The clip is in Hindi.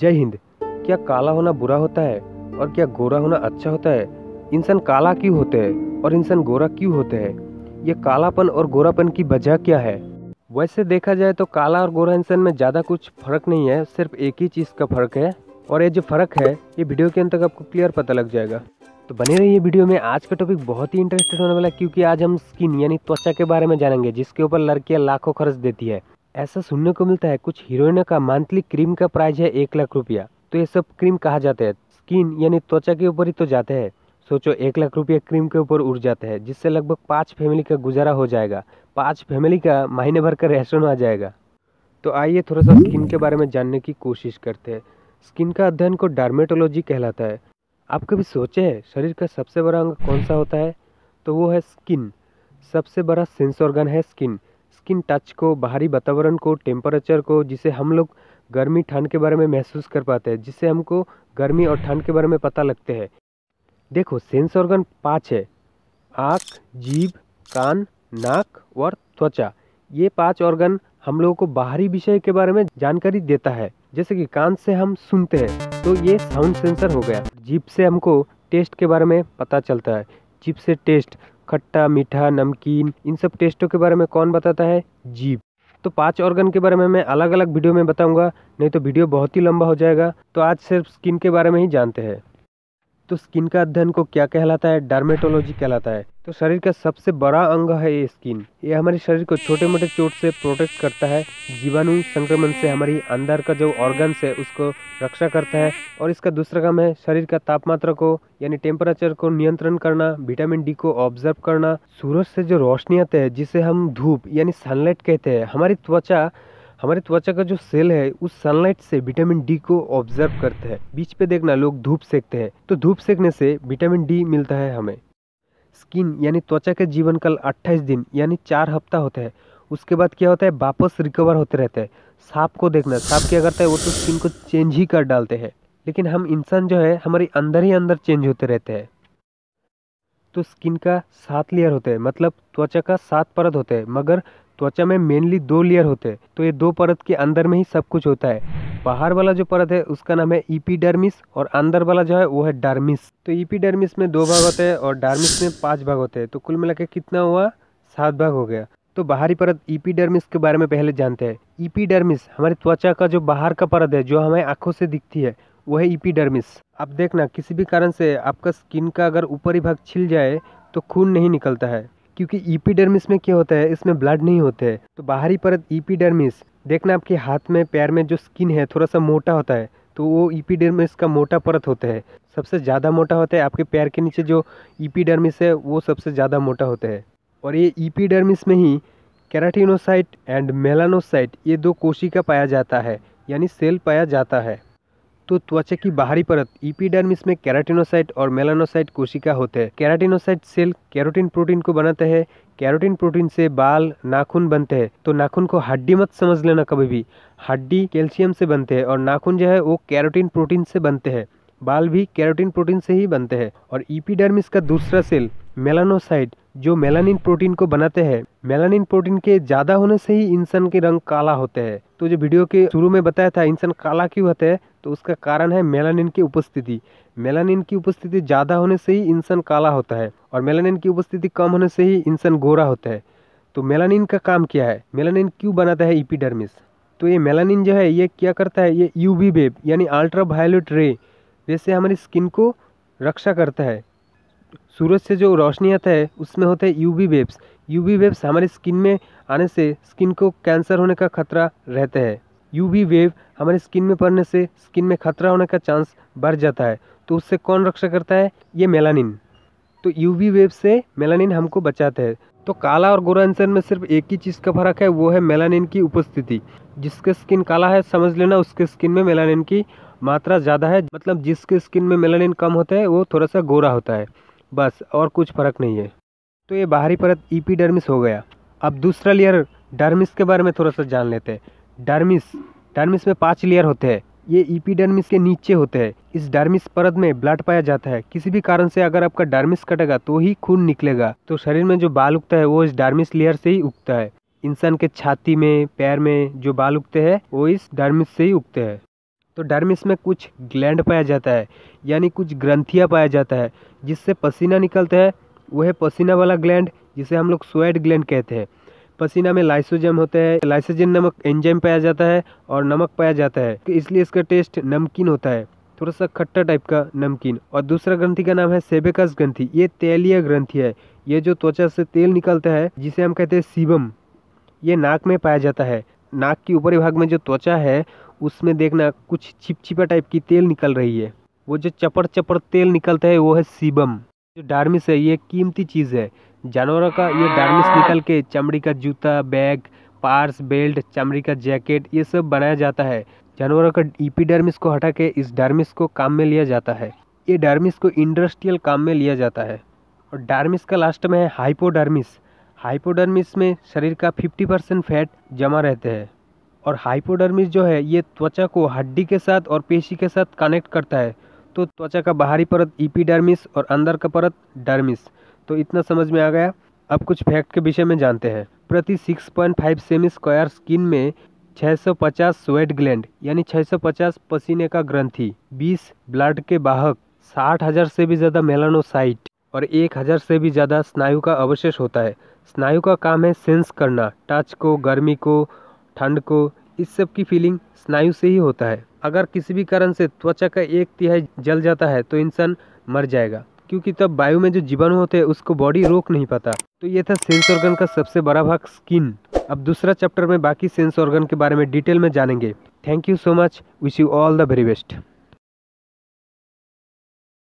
जय हिंद क्या काला होना बुरा होता है और क्या गोरा होना अच्छा होता है इंसान काला क्यों होते हैं और इंसान गोरा क्यों होते हैं ये कालापन और गोरापन की वजह क्या है वैसे देखा जाए तो काला और गोरा इंसान में ज़्यादा कुछ फर्क नहीं है सिर्फ एक ही चीज़ का फ़र्क है और ये जो फ़र्क है ये वीडियो के अंत तक आपको क्लियर पता लग जाएगा तो बने रहिए वीडियो में आज का टॉपिक बहुत ही इंटरेस्टेड होने वाला है क्योंकि आज हम स्किन यानी त्वचा के बारे में जानेंगे जिसके ऊपर लड़कियां लाखों खर्च देती है ऐसा सुनने को मिलता है कुछ हीरोइनों का मंथली क्रीम का प्राइस है एक लाख रुपया तो ये सब क्रीम कहा जाते हैं स्किन यानी त्वचा के ऊपर ही तो जाते हैं सोचो एक लाख रुपया क्रीम के ऊपर उड़ जाते हैं जिससे लगभग पाँच फैमिली का गुजारा हो जाएगा पाँच फैमिली का महीने भर का रेशन आ जाएगा तो आइए थोड़ा सा स्किन के बारे में जानने की कोशिश करते हैं स्किन का अध्ययन को डार्मेटोलॉजी कहलाता है आप कभी सोचे हैं शरीर का सबसे बड़ा अंग कौन सा होता है तो वो है स्किन सबसे बड़ा सेंस ऑर्गन है स्किन स्किन टच को बाहरी वातावरण को टेम्परेचर को जिसे हम लोग गर्मी ठंड के बारे में महसूस कर पाते हैं जिससे हमको गर्मी और ठंड के बारे में पता लगते हैं देखो सेंस ऑर्गन पाँच है आँख जीभ कान नाक और त्वचा ये पाँच ऑर्गन हम लोगों को बाहरी विषय के बारे में जानकारी देता है जैसे कि कान से हम सुनते हैं तो ये साउंड सेंसर हो गया जीप से हमको टेस्ट के बारे में पता चलता है जीप से टेस्ट खट्टा मीठा नमकीन इन सब टेस्टों के बारे में कौन बताता है जीभ तो पांच ऑर्गन के बारे में मैं अलग अलग वीडियो में बताऊंगा नहीं तो वीडियो बहुत ही लंबा हो जाएगा तो आज सिर्फ स्किन के बारे में ही जानते हैं तो स्किन का अध्ययन को क्या कहलाता है डर्मेटोलॉजी कहलाता है तो शरीर का सबसे बड़ा अंग है ये स्किन ये हमारे शरीर को छोटे मोटे चोट से प्रोटेक्ट करता है जीवाणु संक्रमण से हमारी अंदर का जो ऑर्गन्स है उसको रक्षा करता है और इसका दूसरा काम है शरीर का तापमात्रा को यानी टेम्परेचर को नियंत्रण करना विटामिन डी को ऑब्जर्व करना सूरज से जो रोशनी आते हैं जिसे हम धूप यानी सनलाइट कहते हैं हमारी त्वचा हमारे त्वचा का जो सेल है उस सनलाइट से विटामिन डी को ऑब्जर्व करते हैं बीच पे देखना लोग धूप सेकते हैं तो धूप सेकने से विटामिन डी मिलता है हमें स्किन यानी त्वचा के जीवन काल अट्ठाईस दिन यानी चार हफ्ता होता है उसके बाद क्या होता है वापस रिकवर होते रहते हैं सांप को देखना सांप क्या करता है वो तो स्किन को चेंज ही कर डालते हैं लेकिन हम इंसान जो है हमारे अंदर ही अंदर चेंज होते रहते हैं तो स्किन का सात लेयर होते हैं मतलब त्वचा का सात परत होते हैं मगर त्वचा में मेनली दो लेयर होते हैं तो ये दो परत के अंदर में ही सब कुछ होता है बाहर वाला जो परत है उसका नाम है ईपीडर्मिस और अंदर वाला जो है वो है डर्मिस तो ईपीडर्मिस में दो भाग होते हैं और डार्मिस में पांच भाग होते हैं तो कुल मिला कितना हुआ सात भाग हो गया तो बाहरी परत ईपीडर्मिस के बारे में पहले जानते हैं ईपीडर्मिस हमारी त्वचा का जो बाहर का परत है जो हमें आंखों से दिखती है वो है ईपीडर्मिस आप देखना किसी भी कारण से आपका स्किन का अगर ऊपरी भाग छिल जाए तो खून नहीं निकलता है क्योंकि ईपीडर्मिस में क्या होता है इसमें ब्लड नहीं होते हैं तो बाहरी परत ईपीडर्मिस देखना आपके हाथ में पैर में जो स्किन है थोड़ा सा मोटा होता है तो वो ईपीडर्मिस का मोटा परत होता है सबसे ज़्यादा मोटा होता है आपके पैर के नीचे जो ईपीडर्मिस है वो सबसे ज़्यादा मोटा होता है और ये ईपीडर्मिस में ही कैराटिनोसाइट एंड मेलानोसाइट ये दो कोशिका पाया जाता है यानी सेल पाया जाता है तो त्वचा की बाहरी परत ईपीडर्मिस में कैराटिनोसाइट और मेलानोसाइट कोशिका होते हैं कैराटिनोसाइट सेल कैरोटीन प्रोटीन को बनाते हैं कैरोटीन प्रोटीन से बाल नाखून बनते हैं तो नाखून को हड्डी मत समझ लेना कभी भी हड्डी कैल्शियम से बनते हैं और नाखून जो है वो कैरोटीन प्रोटीन से बनते हैं बाल भी कैरोटीन प्रोटीन से ही बनते हैं और ईपीडर्मिस का दूसरा सेल मेलानोसाइट जो मेलानिन प्रोटीन को बनाते हैं मेलानिन प्रोटीन के ज़्यादा होने से ही इंसान के रंग काला होते हैं तो जो वीडियो के शुरू में बताया था इंसान काला क्यों होता है तो उसका कारण है मेलानिन की उपस्थिति मेलानिन की उपस्थिति ज़्यादा होने से ही इंसान काला होता है और मेलानिन की उपस्थिति कम होने से ही इंसान गोरा होता है तो मेलानिन का काम क्या है मेलानिन क्यों बनाता है इपीडर्मिस तो ये मेलानिन जो है ये क्या करता है ये यू वी वेब यानी अल्ट्रा वायलेट रे जैसे हमारी स्किन को रक्षा करता है सूरज से जो रोशनी आता है उसमें होता है U V waves UV waves हमारी स्किन में आने से स्किन को कैंसर होने का खतरा रहता है यूवी वेव हमारी स्किन में पड़ने से स्किन में खतरा होने का चांस बढ़ जाता है तो उससे कौन रक्षा करता है ये मेलानिन तो यूवी वेव से मेलानिन हमको बचाते हैं तो काला और गोरा इंसान में सिर्फ एक ही चीज़ का फर्क है वो है मेलानिन की उपस्थिति जिसके स्किन काला है समझ लेना उसके स्किन में मेलानिन की मात्रा ज़्यादा है मतलब जिसके स्किन में मेलानिन कम होता है वो थोड़ा सा गोरा होता है बस और कुछ फ़र्क नहीं है तो ये बाहरी परत ईपीडर्मिस हो गया अब दूसरा लेयर डर्मिस के बारे में थोड़ा सा जान लेते हैं डर्मिस डर्मिस में पाँच लेयर होते हैं ये ईपीडर्मिस के नीचे होते हैं इस डर्मिस परत में ब्लड पाया जाता है किसी भी कारण से अगर आपका डर्मिस कटेगा तो ही खून निकलेगा तो शरीर में जो बाल उगता है वो इस डर्मिस लेयर से ही उगता है इंसान के छाती में पैर में जो बाल उगते हैं वो इस डर्मिस से ही उगते हैं तो डर्मिस में कुछ ग्लैंड पाया जाता है यानी कुछ ग्रंथियाँ पाया जाता है जिससे पसीना निकलता है वो है पसीना वाला ग्लैंड जिसे हम लोग स्वेट ग्लैंड कहते हैं पसीना में लाइसोजम होता है लाइसोजन नमक एंजाइम पाया जाता है और नमक पाया जाता है इसलिए इसका टेस्ट नमकीन होता है थोड़ा सा खट्टा टाइप का नमकीन और दूसरा ग्रंथि का नाम है सेबेकस ग्रंथि ये तेलीय ग्रंथि है ये जो त्वचा से तेल निकलता है जिसे हम कहते हैं सीबम ये नाक में पाया जाता है नाक के ऊपरी भाग में जो त्वचा है उसमें देखना कुछ छिपछिपा टाइप की तेल निकल रही है वो जो चपड़ चपड़ तेल निकलता है वो है सीबम जो डार्मिस है ये कीमती चीज़ है जानवरों का ये डार्मिस निकल के चमड़ी का जूता बैग पार्स बेल्ट चमड़ी का जैकेट ये सब बनाया जाता है जानवरों का ईपीडर्मिस को हटा के इस डार्मिस को काम में लिया जाता है ये डार्मिस को इंडस्ट्रियल काम में लिया जाता है और डार्मिस का लास्ट में है हाइपोडार्मिस हाइपोडर्मिस में शरीर का 50 परसेंट फैट जमा रहते हैं और हाइपोडर्मिस जो है ये त्वचा को हड्डी के साथ और पेशी के साथ कनेक्ट करता है तो त्वचा का बाहरी परत इपीडर्मिस और अंदर का परत डर्मिस तो इतना समझ में आ गया अब कुछ फैक्ट के विषय में जानते हैं प्रति 6.5 पॉइंट सेमी स्क्वायर स्किन में 650 स्वेट ग्लैंड यानी 650 पसीने का ग्रंथि 20 ब्लड के बाहक साठ हज़ार से भी ज़्यादा मेलानोसाइट और एक से भी ज़्यादा स्नायु का अवशेष होता है स्नायु का काम है सेंस करना टच को गर्मी को ठंड को इस सब की फीलिंग स्नायु से ही होता है अगर किसी भी कारण से त्वचा का एक तिहाई जल जाता है तो इंसान मर जाएगा क्योंकि तब वायु में जो जीवाणु होते हैं उसको बॉडी रोक नहीं पाता तो ये था सेंस ऑर्गन का सबसे बड़ा भाग स्किन अब दूसरा चैप्टर में बाकी सेंस ऑर्गन के बारे में डिटेल में जानेंगे thank you so much wish you all the very best